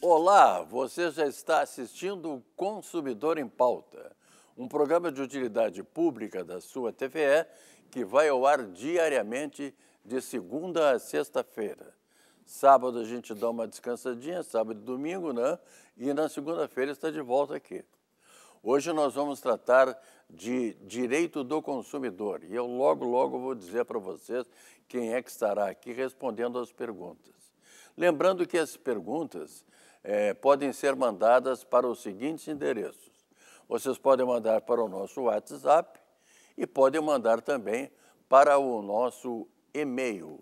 Olá, você já está assistindo o Consumidor em Pauta, um programa de utilidade pública da sua TVE que vai ao ar diariamente de segunda a sexta-feira. Sábado a gente dá uma descansadinha, sábado e domingo, né? E na segunda-feira está de volta aqui. Hoje nós vamos tratar de direito do consumidor e eu logo, logo vou dizer para vocês quem é que estará aqui respondendo as perguntas. Lembrando que as perguntas é, podem ser mandadas para os seguintes endereços. Vocês podem mandar para o nosso WhatsApp e podem mandar também para o nosso e-mail.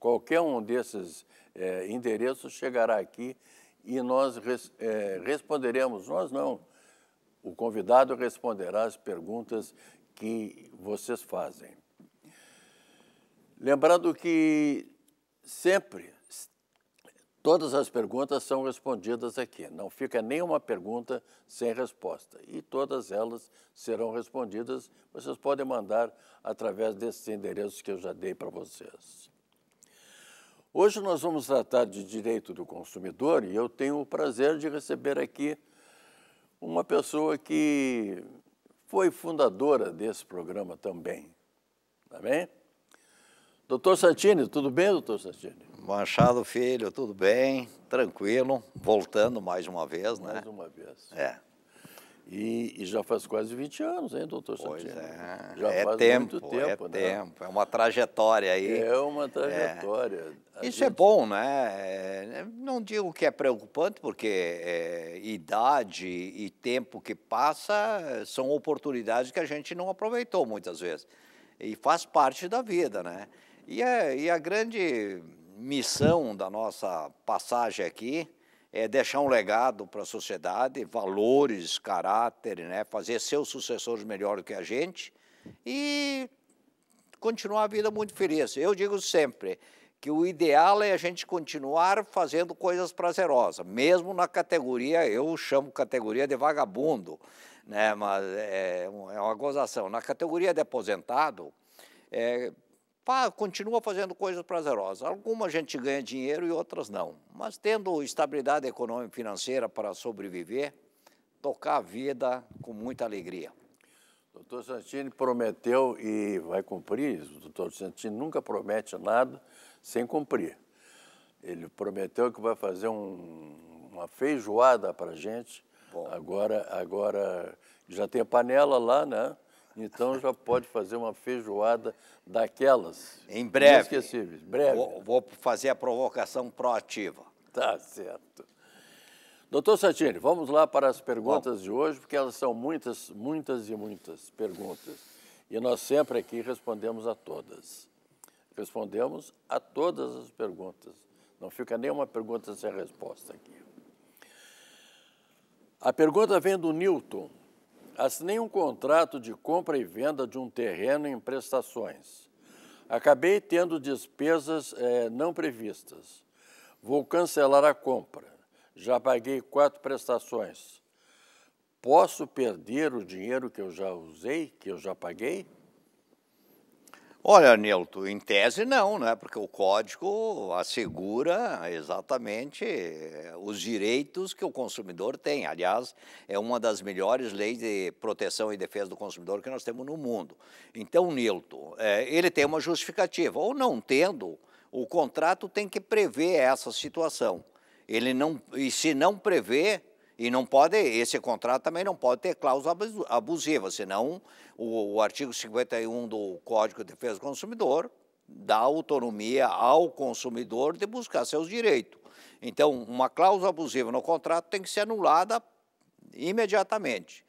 Qualquer um desses é, endereços chegará aqui e nós res, é, responderemos, nós não, o convidado responderá as perguntas que vocês fazem. Lembrando que sempre todas as perguntas são respondidas aqui. Não fica nenhuma pergunta sem resposta. E todas elas serão respondidas. Vocês podem mandar através desses endereços que eu já dei para vocês. Hoje nós vamos tratar de direito do consumidor e eu tenho o prazer de receber aqui uma pessoa que foi fundadora desse programa também. Tá bem? Doutor Santini, tudo bem, doutor Santini? Machado Filho, tudo bem, tranquilo, voltando mais uma vez, mais né? Mais uma vez. É. E, e, já faz quase 20 anos, hein, doutor pois É, já é faz tempo, muito é tempo, é né? tempo, é uma trajetória aí. É uma é. trajetória. É. Isso gente... é bom, né? É, não digo que é preocupante, porque é, idade e tempo que passa são oportunidades que a gente não aproveitou muitas vezes. E faz parte da vida, né? E, e a grande missão da nossa passagem aqui é, deixar um legado para a sociedade, valores, caráter, né? fazer seus sucessores melhor do que a gente e continuar a vida muito feliz. Eu digo sempre que o ideal é a gente continuar fazendo coisas prazerosas, mesmo na categoria, eu chamo categoria de vagabundo, né? mas é, é uma gozação. Na categoria de aposentado, é, continua fazendo coisas prazerosas. Algumas a gente ganha dinheiro e outras não. Mas tendo estabilidade econômica e financeira para sobreviver, tocar a vida com muita alegria. Doutor Santini prometeu e vai cumprir. O doutor Santini nunca promete nada sem cumprir. Ele prometeu que vai fazer um, uma feijoada para gente. Bom. Agora, agora já tem a panela lá, né? Então já pode fazer uma feijoada daquelas. Em breve. Inesquecíveis, breve. Vou, vou fazer a provocação proativa. Tá certo. Doutor Satine, vamos lá para as perguntas Bom. de hoje, porque elas são muitas, muitas e muitas perguntas. E nós sempre aqui respondemos a todas. Respondemos a todas as perguntas. Não fica nenhuma pergunta sem resposta aqui. A pergunta vem do Newton. Assinei um contrato de compra e venda de um terreno em prestações. Acabei tendo despesas é, não previstas. Vou cancelar a compra. Já paguei quatro prestações. Posso perder o dinheiro que eu já usei, que eu já paguei? Olha, Nilton, em tese não, né? porque o código assegura exatamente eh, os direitos que o consumidor tem. Aliás, é uma das melhores leis de proteção e defesa do consumidor que nós temos no mundo. Então, Nilton, é, ele tem uma justificativa. Ou não tendo, o contrato tem que prever essa situação. Ele não, e se não prever, e não pode, esse contrato também não pode ter cláusula abusiva, senão o, o artigo 51 do Código de Defesa do Consumidor dá autonomia ao consumidor de buscar seus direitos. Então, uma cláusula abusiva no contrato tem que ser anulada imediatamente.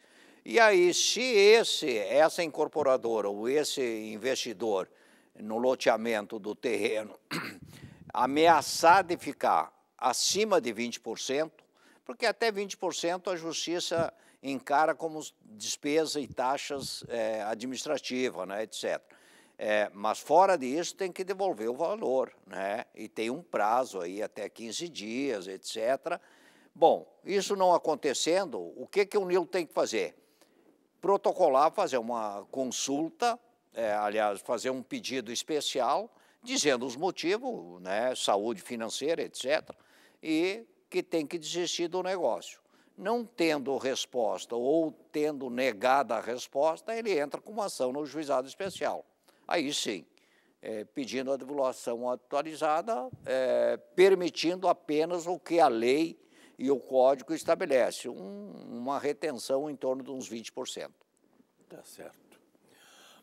E aí, se esse, essa incorporadora ou esse investidor no loteamento do terreno ameaçar de ficar acima de 20%, porque até 20% a justiça encara como despesa e taxas é, administrativas, né, etc. É, mas fora disso tem que devolver o valor, né? E tem um prazo aí até 15 dias, etc. Bom, isso não acontecendo, o que que o Nilo tem que fazer? Protocolar, fazer uma consulta, é, aliás, fazer um pedido especial, dizendo os motivos, né? Saúde financeira, etc. E que tem que desistir do negócio. Não tendo resposta ou tendo negada a resposta, ele entra com uma ação no juizado especial. Aí sim, é, pedindo a divulgação atualizada, é, permitindo apenas o que a lei e o código estabelece, um, uma retenção em torno de uns 20%. Tá certo.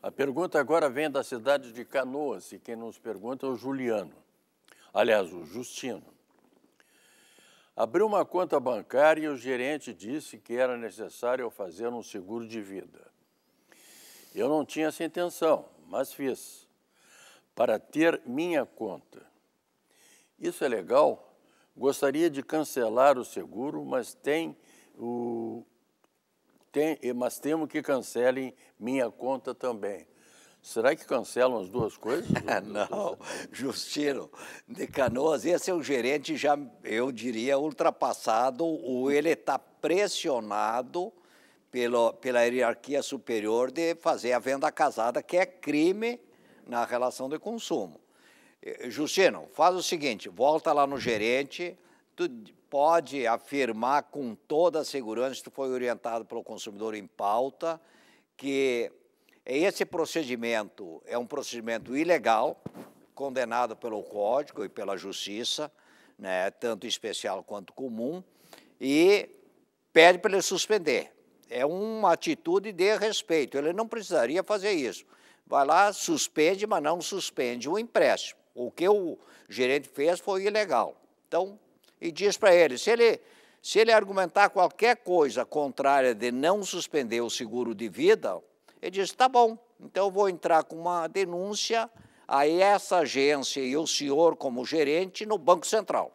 A pergunta agora vem da cidade de Canoas e quem nos pergunta é o Juliano. Aliás, o Justino. Abriu uma conta bancária e o gerente disse que era necessário eu fazer um seguro de vida. Eu não tinha essa intenção, mas fiz, para ter minha conta. Isso é legal? Gostaria de cancelar o seguro, mas tem o, tem, mas temo que cancelem minha conta também. Será que cancelam as duas coisas? Ah, não, Justino de Canoas, esse é o gerente já, eu diria, ultrapassado, ou ele está pressionado pelo, pela hierarquia superior de fazer a venda casada, que é crime na relação de consumo. Eh, Justino, faz o seguinte, volta lá no gerente, tu pode afirmar com toda a segurança, tu foi orientado pelo consumidor em pauta, que é esse procedimento é um procedimento ilegal, condenado pelo Código e pela Justiça, né, tanto especial quanto comum, e pede para ele suspender. É uma atitude de respeito, ele não precisaria fazer isso. Vai lá, suspende, mas não suspende o empréstimo. O que o gerente fez foi ilegal. Então, e diz para ele, se ele se ele argumentar qualquer coisa contrária de não suspender o seguro de vida, ele disse: tá bom, então eu vou entrar com uma denúncia a essa agência e o senhor como gerente no Banco Central,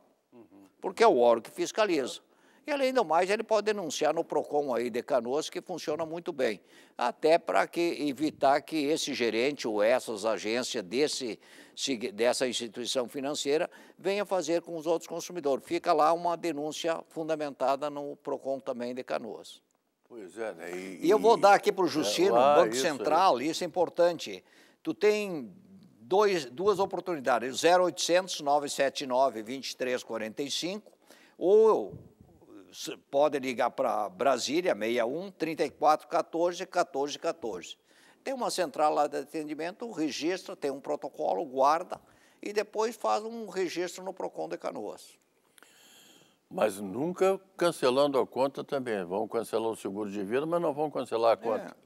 porque é o órgão que fiscaliza. E além do mais, ele pode denunciar no PROCON aí de Canoas, que funciona muito bem. Até para evitar que esse gerente ou essas agências desse, dessa instituição financeira venha fazer com os outros consumidores. Fica lá uma denúncia fundamentada no PROCON também de Canoas. Pois é, né? E, e eu vou dar aqui para o Justino, é lá, Banco isso, Central, é. isso é importante. Tu tem dois, duas oportunidades, 0800 979 2345 ou pode ligar para Brasília, 61 3414 1414. Tem uma central lá de atendimento, registra, tem um protocolo, guarda e depois faz um registro no PROCON de Canoas. Mas nunca cancelando a conta também. Vão cancelar o seguro de vida, mas não vão cancelar a é. conta.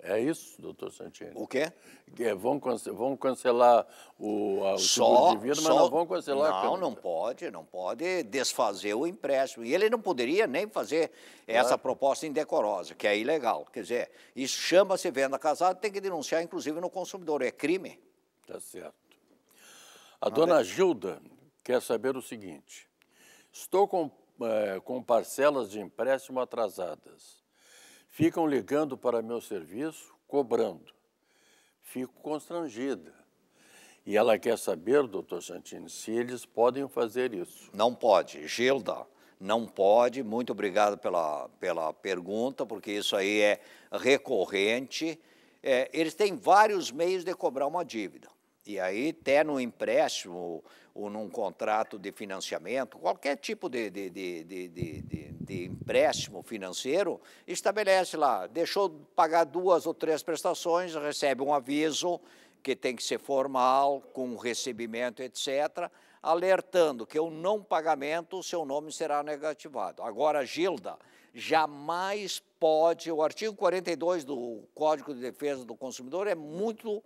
É, é isso, doutor Santini? O quê? É, vão, vão cancelar o, a, o só, seguro de vida, só... mas não vão cancelar não, a conta. Não, não pode, não pode desfazer o empréstimo. E ele não poderia nem fazer é. essa proposta indecorosa, que é ilegal. Quer dizer, isso chama-se venda casada, tem que denunciar, inclusive, no consumidor. É crime. Tá certo. A não dona é. Gilda quer saber o seguinte. Estou com, é, com parcelas de empréstimo atrasadas. Ficam ligando para meu serviço, cobrando. Fico constrangida. E ela quer saber, doutor Santini, se eles podem fazer isso. Não pode. Gilda, não pode. Muito obrigado pela, pela pergunta, porque isso aí é recorrente. É, eles têm vários meios de cobrar uma dívida. E aí, até no empréstimo ou num contrato de financiamento, qualquer tipo de, de, de, de, empréstimo financeiro, estabelece lá, deixou pagar duas ou três prestações, recebe um aviso que tem que ser formal, com recebimento, etc., alertando que o não pagamento, o seu nome será negativado. Agora, Gilda, jamais pode, o artigo 42 do Código de Defesa do Consumidor é muito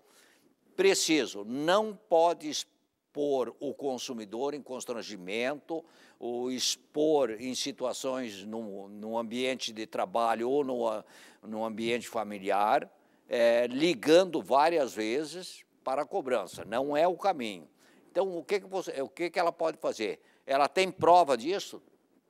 preciso, não pode expor o consumidor em constrangimento, ou expor em situações no, no ambiente de trabalho ou no, no ambiente familiar, é, ligando várias vezes para a cobrança. Não é o caminho. Então, o que, que, você, o que, que ela pode fazer? Ela tem prova disso?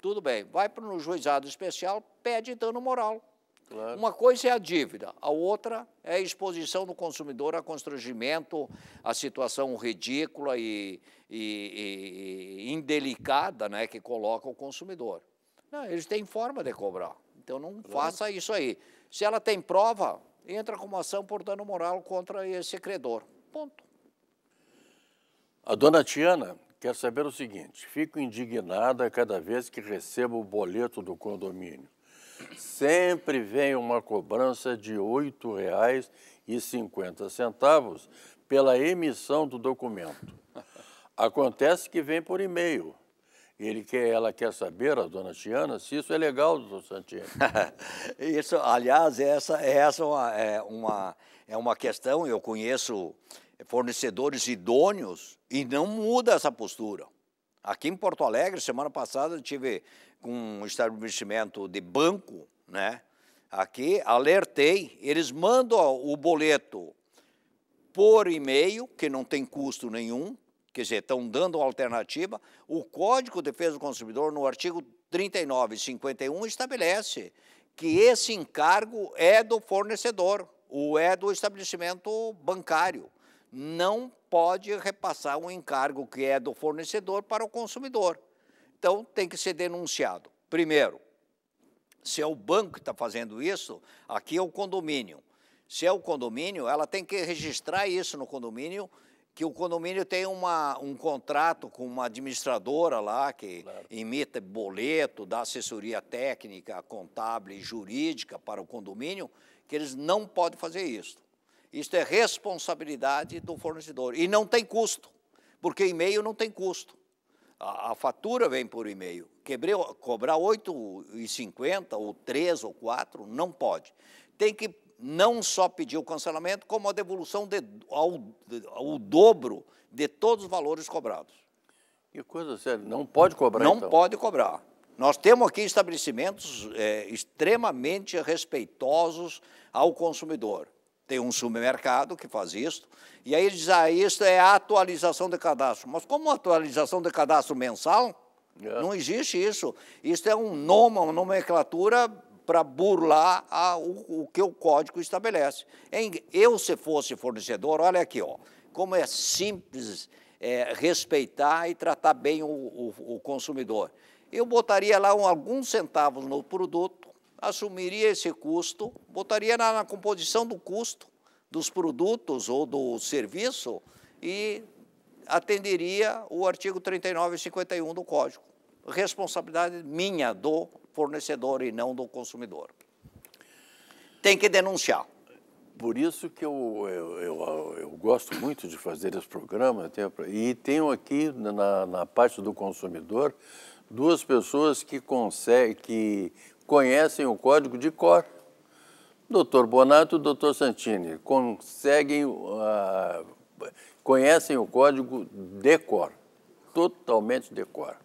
Tudo bem, vai para um juizado especial, pede dano moral. Claro. Uma coisa é a dívida, a outra é a exposição do consumidor a constrangimento, a situação ridícula e, e, e indelicada né, que coloca o consumidor. Não, eles têm forma de cobrar, então não claro. faça isso aí. Se ela tem prova, entra com uma ação por dano moral contra esse credor. Ponto. A dona Tiana quer saber o seguinte: fico indignada cada vez que recebo o boleto do condomínio sempre vem uma cobrança de R$ 8,50 pela emissão do documento. Acontece que vem por e-mail. Ele quer, ela quer saber, a dona Tiana, se isso é legal, doutor Santiago. isso, aliás, é essa, é essa uma, é, uma, é uma questão, eu conheço fornecedores idôneos e não muda essa postura. Aqui em Porto Alegre, semana passada, eu tive com um estabelecimento de banco, né? Aqui, alertei, eles mandam o boleto por e-mail, que não tem custo nenhum, quer dizer, estão dando uma alternativa. O Código de Defesa do Consumidor, no artigo 39 e 51, estabelece que esse encargo é do fornecedor ou é do estabelecimento bancário. Não pode repassar um encargo que é do fornecedor para o consumidor. Então tem que ser denunciado. Primeiro, se é o banco que está fazendo isso, aqui é o condomínio. Se é o condomínio, ela tem que registrar isso no condomínio, que o condomínio tem uma, um contrato com uma administradora lá, que claro. imita boleto, dá assessoria técnica, contábil e jurídica para o condomínio, que eles não podem fazer isso. Isto é responsabilidade do fornecedor. E não tem custo, porque e-mail não tem custo. A, a fatura vem por e-mail. Quebrei, cobrar 8,50 ou 3 ou 4, não pode. Tem que não só pedir o cancelamento, como a devolução de, ao, ao dobro de todos os valores cobrados. Que coisa séria, não pode cobrar Não então. pode cobrar. Nós temos aqui estabelecimentos é, extremamente respeitosos ao consumidor. Tem um supermercado que faz isso. E aí diz, ah, isso é atualização de cadastro. Mas como atualização de cadastro mensal? É. Não existe isso. Isso é um nome, uma nomenclatura para burlar a, o, o, que o código estabelece. Em, eu, se fosse fornecedor, olha aqui, ó, como é simples é, respeitar e tratar bem o, o, o consumidor. Eu botaria lá um, alguns centavos no produto assumiria esse custo, botaria na, na composição do custo dos produtos ou do serviço e atenderia o artigo 39 e 51 do Código. Responsabilidade minha do fornecedor e não do consumidor. Tem que denunciar. Por isso que eu, eu, eu, eu gosto muito de fazer esse programa. E tenho aqui, na, na parte do consumidor, duas pessoas que, consegue, que conhecem o código de cor. Doutor Bonato, doutor Santini, conseguem, uh, conhecem o código de cor, totalmente de cor.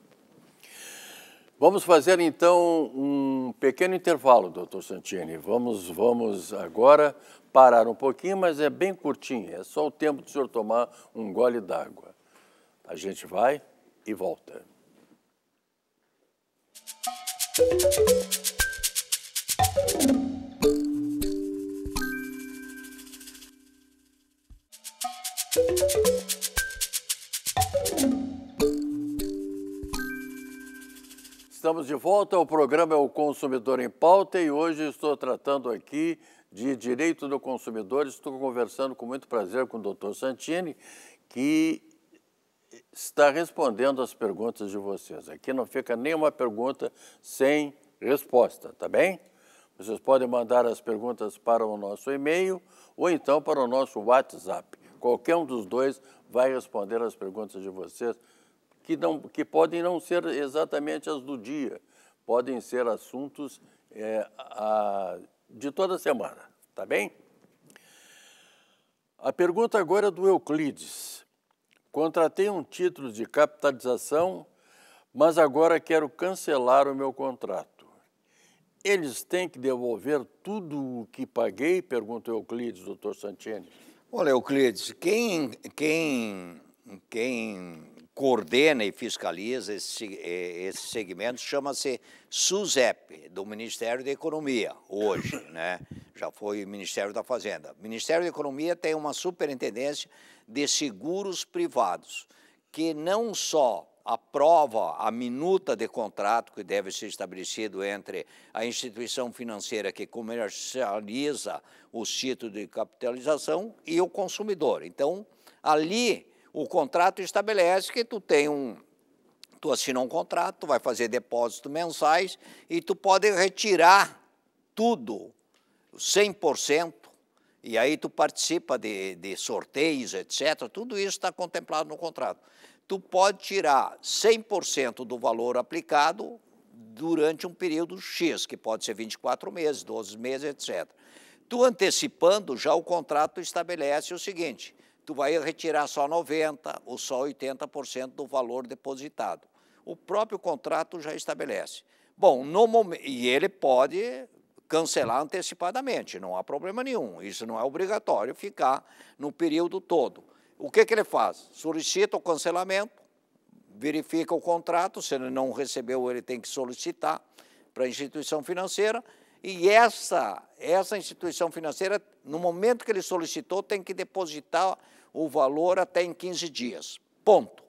Vamos fazer então um pequeno intervalo, doutor Santini. Vamos, vamos agora parar um pouquinho, mas é bem curtinho, é só o tempo do senhor tomar um gole d'água. A gente vai e volta. Música Estamos de volta, o programa é o Consumidor em Pauta e hoje estou tratando aqui de direito do consumidor. Estou conversando com muito prazer com o doutor Santini, que está respondendo as perguntas de vocês. Aqui não fica nenhuma pergunta sem resposta, tá bem? Vocês podem mandar as perguntas para o nosso e-mail ou então para o nosso WhatsApp. Qualquer um dos dois vai responder as perguntas de vocês, que, não, que podem não ser exatamente as do dia, podem ser assuntos é, a, de toda semana, tá bem? A pergunta agora é do Euclides. Contratei um título de capitalização, mas agora quero cancelar o meu contrato eles têm que devolver tudo o que paguei? Perguntou Euclides, doutor Santini. Olha, Euclides, quem, quem, quem coordena e fiscaliza esse, eh, esse segmento chama-se SUSEP, do Ministério da Economia, hoje, né? Já foi Ministério da Fazenda. O Ministério da Economia tem uma superintendência de seguros privados, que não só aprova a minuta de contrato que deve ser estabelecido entre a instituição financeira que comercializa o sítio de capitalização e o consumidor. Então, ali o contrato estabelece que tu tem um tu assinou um contrato, tu vai fazer depósitos mensais e tu pode retirar tudo, 100%, e aí tu participa de, de sorteios, etc. Tudo isso está contemplado no contrato tu pode tirar 100% do valor aplicado durante um período X, que pode ser 24 meses, 12 meses, etc. Tu antecipando, já o contrato estabelece o seguinte, tu vai retirar só 90% ou só 80% do valor depositado. O próprio contrato já estabelece. Bom, no momento, e ele pode cancelar antecipadamente, não há problema nenhum. Isso não é obrigatório ficar no período todo. O que, que ele faz? Solicita o cancelamento, verifica o contrato, se ele não recebeu, ele tem que solicitar para a instituição financeira, e essa, essa instituição financeira, no momento que ele solicitou, tem que depositar o valor até em 15 dias. Ponto.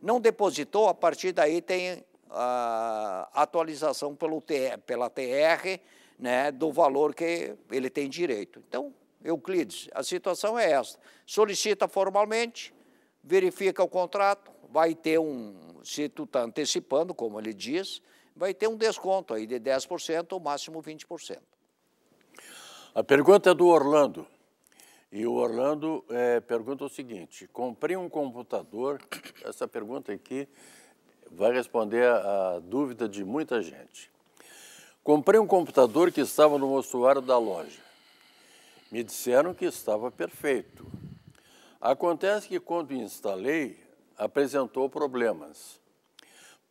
Não depositou, a partir daí tem a atualização pelo TR, pela TR né, do valor que ele tem direito. Então, Euclides, a situação é esta. Solicita formalmente, verifica o contrato, vai ter um, se tu está antecipando, como ele diz, vai ter um desconto aí de 10% ou máximo 20%. A pergunta é do Orlando. E o Orlando é, pergunta o seguinte: comprei um computador. Essa pergunta aqui vai responder a dúvida de muita gente. Comprei um computador que estava no mostruário da loja. Me disseram que estava perfeito. Acontece que quando instalei, apresentou problemas.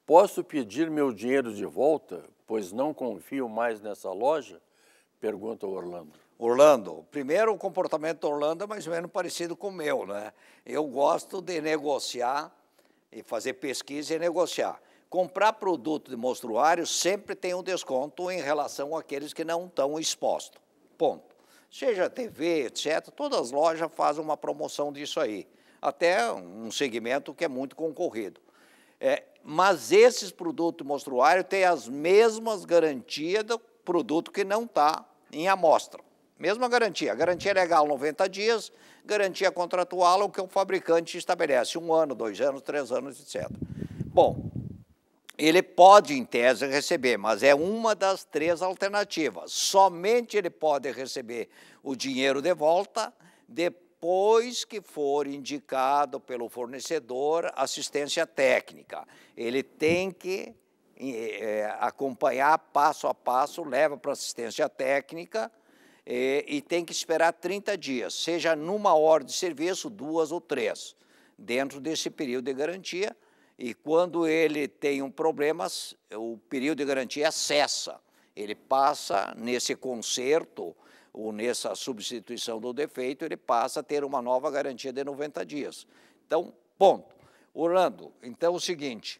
Posso pedir meu dinheiro de volta, pois não confio mais nessa loja? Pergunta Orlando. Orlando, primeiro o comportamento do Orlando é mais ou menos parecido com o meu, né? Eu gosto de negociar e fazer pesquisa e negociar. Comprar produto de mostruário sempre tem um desconto em relação àqueles que não estão expostos. Ponto seja TV, etc., todas as lojas fazem uma promoção disso aí. Até um segmento que é muito concorrido. É, mas esses produtos mostruários têm as mesmas garantias do produto que não está em amostra. Mesma garantia. Garantia legal 90 dias, garantia contratual o que o fabricante estabelece, um ano, dois anos, três anos, etc. Bom, ele pode, em tese, receber, mas é uma das três alternativas. Somente ele pode receber o dinheiro de volta depois que for indicado pelo fornecedor assistência técnica. Ele tem que é, acompanhar passo a passo, leva para assistência técnica é, e tem que esperar 30 dias, seja numa hora de serviço, duas ou três, dentro desse período de garantia e quando ele tem um problema, o período de garantia cessa. Ele passa nesse conserto ou nessa substituição do defeito, ele passa a ter uma nova garantia de 90 dias. Então, ponto. Orlando, então é o seguinte,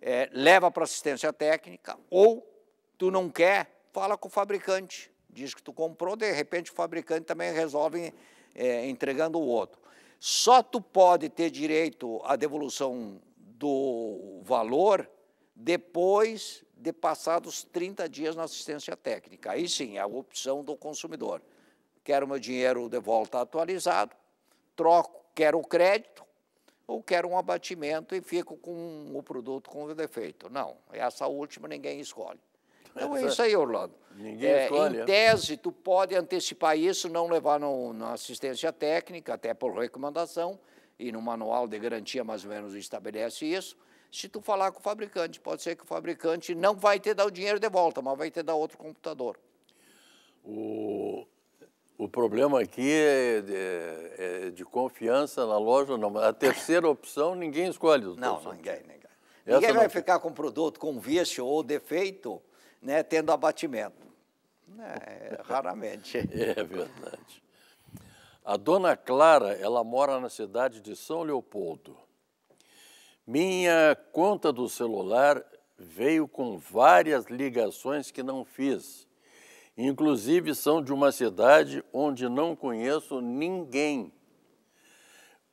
é, leva para assistência técnica ou tu não quer, fala com o fabricante. Diz que tu comprou, de repente o fabricante também resolve é, entregando o outro. Só tu pode ter direito à devolução do valor depois de passados 30 dias na assistência técnica. Aí sim, é a opção do consumidor. Quero meu dinheiro de volta atualizado, troco, quero o crédito ou quero um abatimento e fico com o produto com o defeito. Não, essa última ninguém escolhe. Então é isso aí, Orlando. Ninguém é, escolhe. Em é. tese, tu pode antecipar isso, não levar no, na assistência técnica, até por recomendação, e no manual de garantia mais ou menos estabelece isso. Se tu falar com o fabricante, pode ser que o fabricante não vai te dar o dinheiro de volta, mas vai te dar outro computador. O, o problema aqui é de, é de confiança na loja. Não. A terceira opção ninguém escolhe. Não, não, ninguém, ninguém. Essa ninguém vai ficar com um produto com vício ou defeito, né, tendo abatimento. É, raramente. É verdade. A dona Clara, ela mora na cidade de São Leopoldo. Minha conta do celular veio com várias ligações que não fiz. Inclusive são de uma cidade onde não conheço ninguém.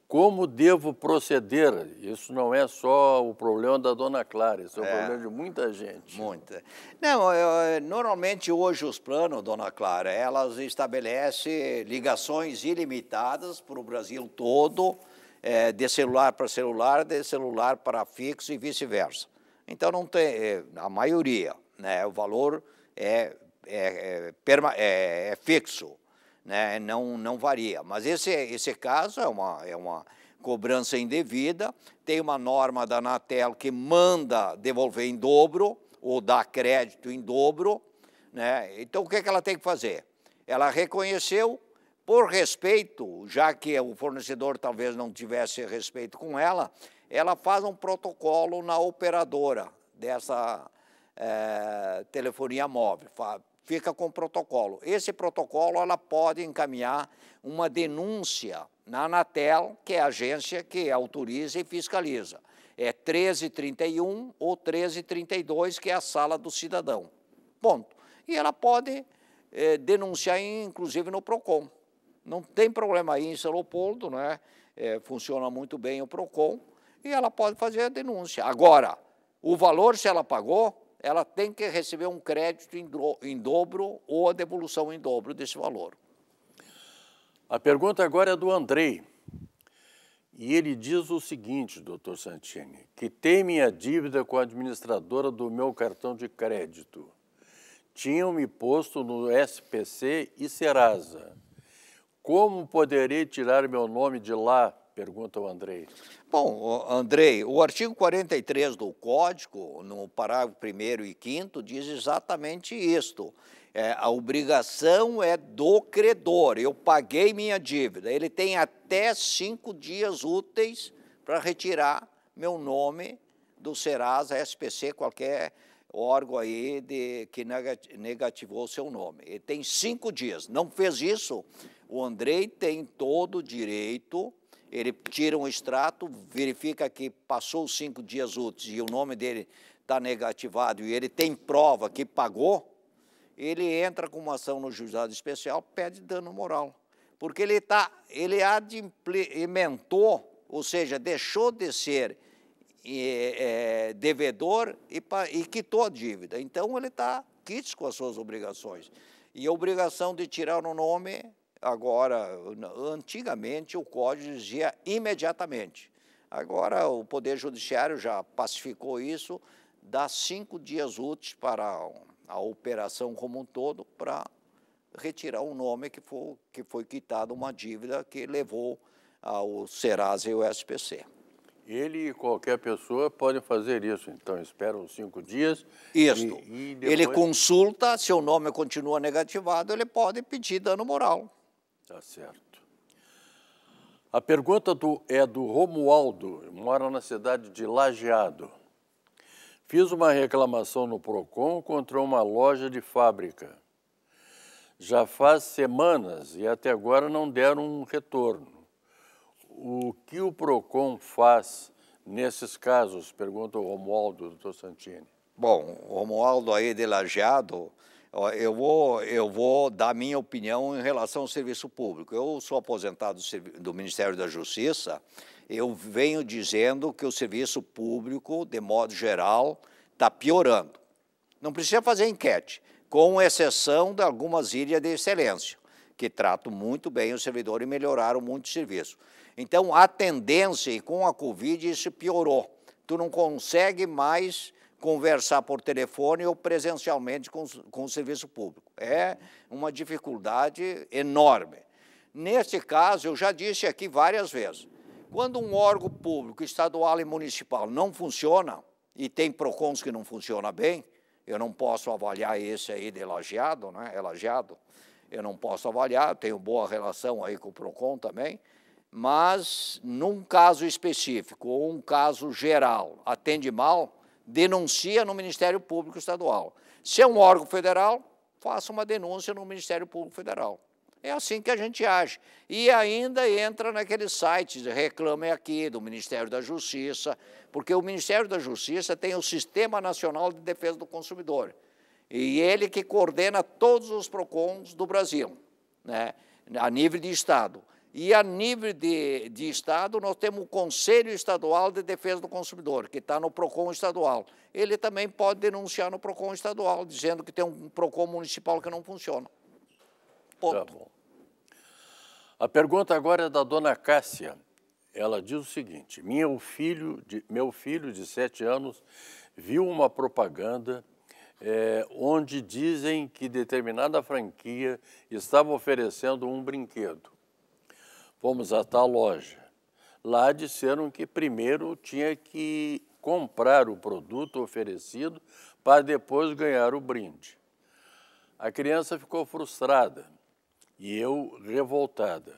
Como devo proceder? Isso não é só o problema da dona Clara, isso é, o é. problema de muita gente. Muita. Não, eu, é, é, normalmente hoje os planos, dona Clara, elas estabelecem ligações ilimitadas para o Brasil todo, é, de celular para celular, de celular para fixo e vice-versa. Então não tem, a maioria, né, o valor é, é, é, é fixo né, não, não varia. Mas esse, esse caso é uma, é uma cobrança indevida, tem uma norma da Anatel que manda devolver em dobro ou dar crédito em dobro. Né? Então, o que, é que ela tem que fazer? Ela reconheceu, por respeito, já que o fornecedor talvez não tivesse respeito com ela, ela faz um protocolo na operadora dessa é, telefonia móvel fica com o protocolo. Esse protocolo ela pode encaminhar uma denúncia na Anatel, que é a agência que autoriza e fiscaliza. É 1331 ou 1332, que é a sala do cidadão. Ponto. E ela pode é, denunciar, inclusive, no PROCON. Não tem problema aí em São Leopoldo, né? É, funciona muito bem o PROCON, e ela pode fazer a denúncia. Agora, o valor, se ela pagou, ela tem que receber um crédito em, dobro ou a devolução em dobro desse valor. A pergunta agora é do Andrei. E ele diz o seguinte, doutor Santini, que tem minha dívida com a administradora do meu cartão de crédito. Tinham me posto no SPC e Serasa. Como poderei tirar meu nome de lá Pergunta ao Andrei. Bom, Andrei, o artigo 43 do Código, no parágrafo 1 e 5 diz exatamente isto. É, a obrigação é do credor. Eu paguei minha dívida. Ele tem até cinco dias úteis para retirar meu nome do Serasa, SPC, qualquer órgão aí de, que negativou seu nome. Ele tem cinco dias. Não fez isso, o Andrei tem todo o direito ele tira um extrato, verifica que passou os cinco dias úteis e o nome dele está negativado e ele tem prova que pagou, ele entra com uma ação no juizado especial, pede dano moral. Porque ele, tá, ele adimplementou, ou seja, deixou de ser é, é, devedor e, e quitou a dívida. Então, ele está quites com as suas obrigações. E a obrigação de tirar o nome Agora, antigamente, o código dizia imediatamente. Agora, o Poder Judiciário já pacificou isso, dá cinco dias úteis para a operação como um todo para retirar o um nome que foi, que foi quitado uma dívida que levou ao Serasa e o SPC. Ele e qualquer pessoa podem fazer isso, então esperam cinco dias. Isso. E, e depois... Ele consulta, se o nome continua negativado, ele pode pedir dano moral. Tá certo. A pergunta do, é do Romualdo, mora na cidade de Lajeado. Fiz uma reclamação no PROCON contra uma loja de fábrica. Já faz semanas e até agora não deram um retorno. O que o PROCON faz nesses casos? Pergunta o Romualdo, doutor Santini. Bom, o Romualdo aí de Lajeado eu vou, eu vou dar minha opinião em relação ao serviço público. Eu sou aposentado do Ministério da Justiça, eu venho dizendo que o serviço público, de modo geral, está piorando. Não precisa fazer enquete, com exceção de algumas ilhas de excelência, que tratam muito bem o servidor e melhoraram muito o serviço. Então, a tendência, e com a Covid isso piorou, tu não consegue mais conversar por telefone ou presencialmente com, com o serviço público. É uma dificuldade enorme. Neste caso, eu já disse aqui várias vezes, quando um órgão público, estadual e municipal, não funciona, e tem PROCONs que não funciona bem, eu não posso avaliar esse aí de elogiado, né? Elogiado, eu não posso avaliar, tenho boa relação aí com o PROCON também, mas num caso específico ou um caso geral atende mal, denuncia no Ministério Público Estadual. Se é um órgão federal, faça uma denúncia no Ministério Público Federal. É assim que a gente age. E ainda entra naqueles sites, reclame aqui, do Ministério da Justiça, porque o Ministério da Justiça tem o Sistema Nacional de Defesa do Consumidor. E ele que coordena todos os PROCONs do Brasil, né, a nível de Estado. E a nível de, de Estado, nós temos o Conselho Estadual de Defesa do Consumidor, que está no PROCON estadual. Ele também pode denunciar no PROCON estadual, dizendo que tem um PROCON municipal que não funciona. Ponto. Tá bom. A pergunta agora é da dona Cássia. Ela diz o seguinte: meu filho de, meu filho de sete anos viu uma propaganda é, onde dizem que determinada franquia estava oferecendo um brinquedo Fomos a tal loja. Lá disseram que primeiro tinha que comprar o produto oferecido para depois ganhar o brinde. A criança ficou frustrada e eu revoltada.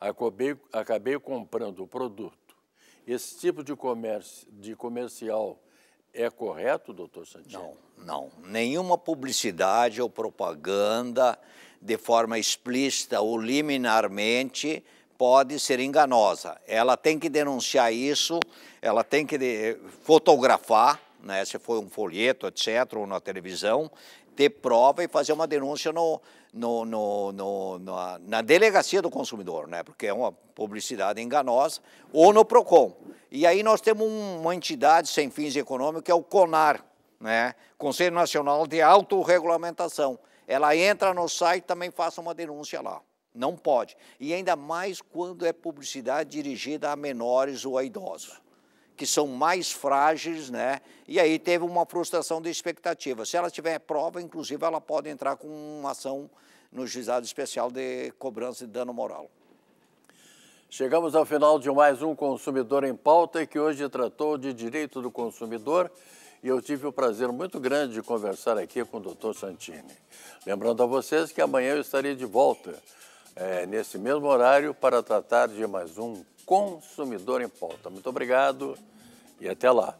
Acabei, acabei comprando o produto. Esse tipo de, comércio, de comercial é correto, doutor Santiago? Não, não. Nenhuma publicidade ou propaganda de forma explícita ou liminarmente pode ser enganosa. Ela tem que denunciar isso, ela tem que fotografar, né, se foi um folheto, etc., ou na televisão, ter prova e fazer uma denúncia no, no, no, no na, na, delegacia do consumidor, né, porque é uma publicidade enganosa, ou no PROCON. E aí nós temos uma entidade sem fins econômicos, que é o CONAR, né, Conselho Nacional de Autoregulamentação. Ela entra no site e também faça uma denúncia lá. Não pode. E ainda mais quando é publicidade dirigida a menores ou a idosos, que são mais frágeis, né? E aí teve uma frustração de expectativa. Se ela tiver prova, inclusive, ela pode entrar com uma ação no juizado especial de cobrança de dano moral. Chegamos ao final de mais um Consumidor em Pauta, que hoje tratou de direito do consumidor e eu tive o prazer muito grande de conversar aqui com o doutor Santini. Lembrando a vocês que amanhã eu estarei de volta é, nesse mesmo horário para tratar de mais um Consumidor em Pauta. Muito obrigado e até lá.